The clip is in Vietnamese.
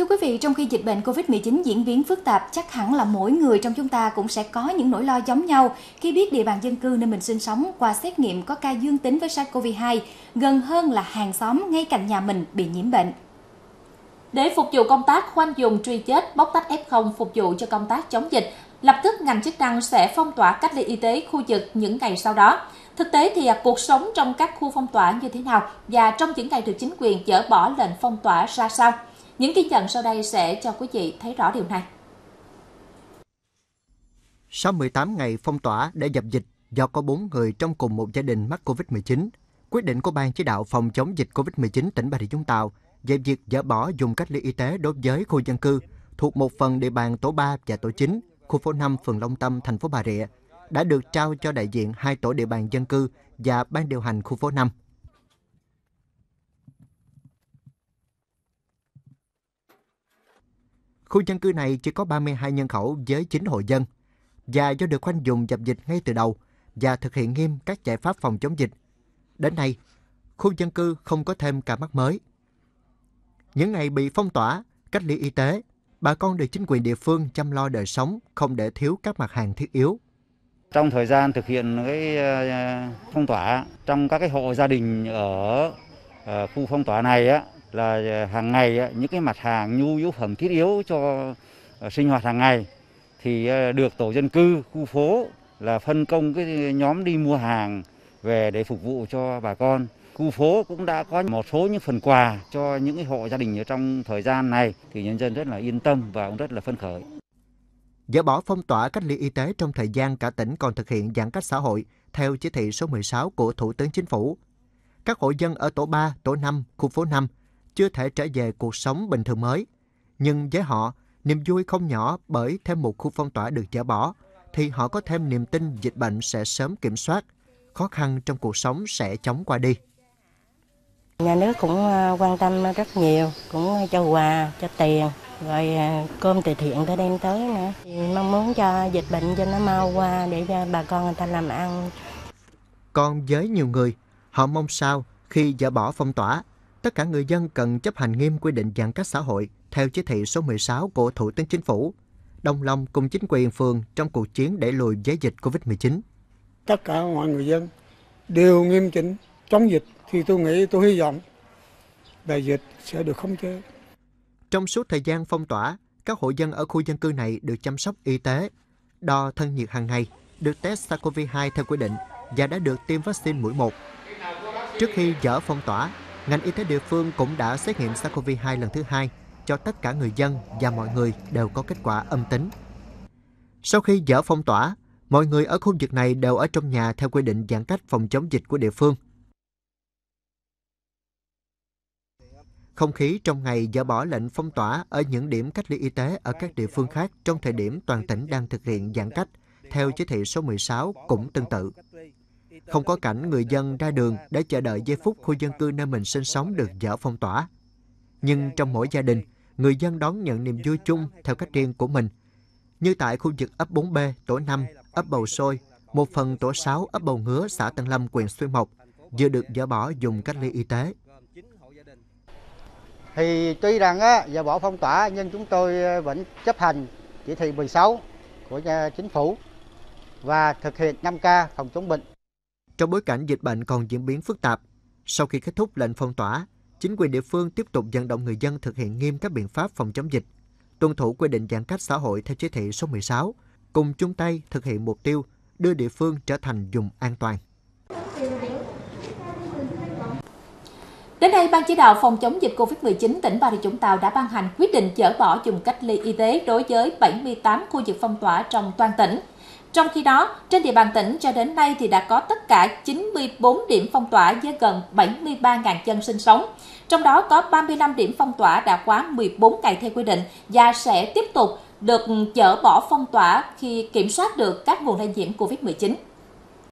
Thưa quý vị, trong khi dịch bệnh COVID-19 diễn biến phức tạp, chắc hẳn là mỗi người trong chúng ta cũng sẽ có những nỗi lo giống nhau khi biết địa bàn dân cư nơi mình sinh sống qua xét nghiệm có ca dương tính với SARS-CoV-2, gần hơn là hàng xóm ngay cạnh nhà mình bị nhiễm bệnh. Để phục vụ công tác khoanh dùng truy chết, bóc tách F0 phục vụ cho công tác chống dịch, lập tức ngành chức năng sẽ phong tỏa cách ly y tế khu vực những ngày sau đó. Thực tế thì à, cuộc sống trong các khu phong tỏa như thế nào và trong những ngày được chính quyền dỡ bỏ lệnh phong tỏa ra sao? Những ghi nhận sau đây sẽ cho quý vị thấy rõ điều này. Sau 18 ngày phong tỏa để dập dịch do có 4 người trong cùng một gia đình mắc COVID-19, quyết định của Ban chỉ đạo phòng chống dịch COVID-19 tỉnh Bà Rịa Vũng Tàu về việc dỡ bỏ dùng cách ly y tế đối với khu dân cư thuộc một phần địa bàn tổ 3 và tổ 9, khu phố 5, phường Long Tâm, thành phố Bà Rịa, đã được trao cho đại diện hai tổ địa bàn dân cư và ban điều hành khu phố 5. Khu dân cư này chỉ có 32 nhân khẩu với 9 hộ dân. Và do được khoanh dùng dập dịch ngay từ đầu và thực hiện nghiêm các giải pháp phòng chống dịch, đến nay, khu dân cư không có thêm ca mắc mới. Những ngày bị phong tỏa, cách ly y tế, bà con được chính quyền địa phương chăm lo đời sống, không để thiếu các mặt hàng thiết yếu. Trong thời gian thực hiện cái ờ, phong tỏa, trong các cái hộ gia đình ở ờ, khu phong tỏa này á, là ờ, hàng ngày ờ, những cái mặt hàng nhu yếu phẩm thiết yếu cho ờ, sinh hoạt hàng ngày thì được tổ dân cư khu phố là phân công cái nhóm đi mua hàng về để phục vụ cho bà con khu phố cũng đã có một số những phần quà cho những cái hộ gia đình ở trong thời gian này thì nhân dân rất là yên tâm và cũng rất là phấn khởi Dỡ bỏ phong tỏa cách ly y tế trong thời gian cả tỉnh còn thực hiện giãn cách xã hội theo chỉ thị số 16 của Thủ tướng Chính phủ. Các hộ dân ở tổ 3, tổ 5, khu phố 5 chưa thể trở về cuộc sống bình thường mới. Nhưng với họ, niềm vui không nhỏ bởi thêm một khu phong tỏa được dỡ bỏ, thì họ có thêm niềm tin dịch bệnh sẽ sớm kiểm soát, khó khăn trong cuộc sống sẽ chóng qua đi. Nhà nước cũng ờ, quan tâm rất nhiều, cũng cho quà, cho tiền, rồi ờ, cơm từ thiện tới đem tới nữa. Thì mong muốn cho dịch bệnh cho nó mau qua để cho bà con người ta làm ăn. Còn với nhiều người, họ mong sao khi dỡ bỏ phong tỏa, tất cả người dân cần chấp hành nghiêm quy định giãn cách xã hội theo chỉ thị số 16 của Thủ tướng Chính phủ, đồng lòng cùng chính quyền phường trong cuộc chiến để lùi giấy dịch COVID-19. Tất cả mọi người dân đều nghiêm chỉnh chống dịch thì tôi nghĩ tôi hy vọng đại dịch sẽ được khống chế. Trong suốt thời gian phong tỏa, các hộ dân ở khu dân cư này được chăm sóc y tế, đo thân nhiệt hàng ngày, được test SARS-CoV-2 theo quy định và đã được tiêm vaccine mũi 1. Trước khi dỡ phong tỏa, ngành y tế địa phương cũng đã xét nghiệm SARS-CoV-2 lần thứ hai cho tất cả người dân và mọi người đều có kết quả âm tính. Sau khi dỡ phong tỏa, mọi người ở khu vực này đều ở trong nhà theo quy định giãn cách phòng chống dịch của địa phương. Không khí trong ngày dỡ bỏ lệnh phong tỏa ở những điểm cách ly y tế ở các địa phương khác trong thời điểm toàn tỉnh đang thực hiện giãn cách theo chỉ thị số 16 cũng tương tự không có cảnh người dân ra đường để chờ đợi giây phút khu dân cư nơi mình sinh sống được dỡ phong tỏa. Nhưng trong mỗi gia đình, người dân đón nhận niềm vui chung theo cách riêng của mình. Như tại khu vực ấp 4B, tổ 5, ấp Bầu Sôi, một phần tổ 6 ấp Bầu Ngứa, xã Tân Lâm, huyện Xuyên Mộc, vừa được dỡ bỏ dùng cách ly y tế. Thì tuy rằng á, dỡ bỏ phong tỏa nhưng chúng tôi ờ, vẫn chấp hành chỉ thị 16 của nhà chính phủ và thực hiện 5K phòng chống bệnh. Trong bối cảnh dịch bệnh còn diễn biến phức tạp, sau khi kết thúc lệnh phong tỏa, chính quyền địa phương tiếp tục vận động người dân thực hiện nghiêm các biện pháp phòng chống dịch, tuân thủ quy định giãn cách xã hội theo chỉ thị số 16, cùng chung tay thực hiện mục tiêu đưa địa phương trở thành vùng an toàn. Đến đây, Ban chỉ đạo phòng chống dịch COVID-19 tỉnh Bà Rịa Vũng Tàu đã ban hành quyết định chở bỏ dùng cách ly y tế đối với 78 khu vực phong tỏa trong toàn tỉnh. Trong khi đó, trên địa bàn tỉnh cho đến nay thì đã có tất cả 94 điểm phong tỏa với gần 73.000 dân sinh sống. Trong đó có 35 điểm phong tỏa đã quá 14 ngày theo quy định và sẽ tiếp tục được chở bỏ phong tỏa khi kiểm soát được các nguồn lây nhiễm COVID-19.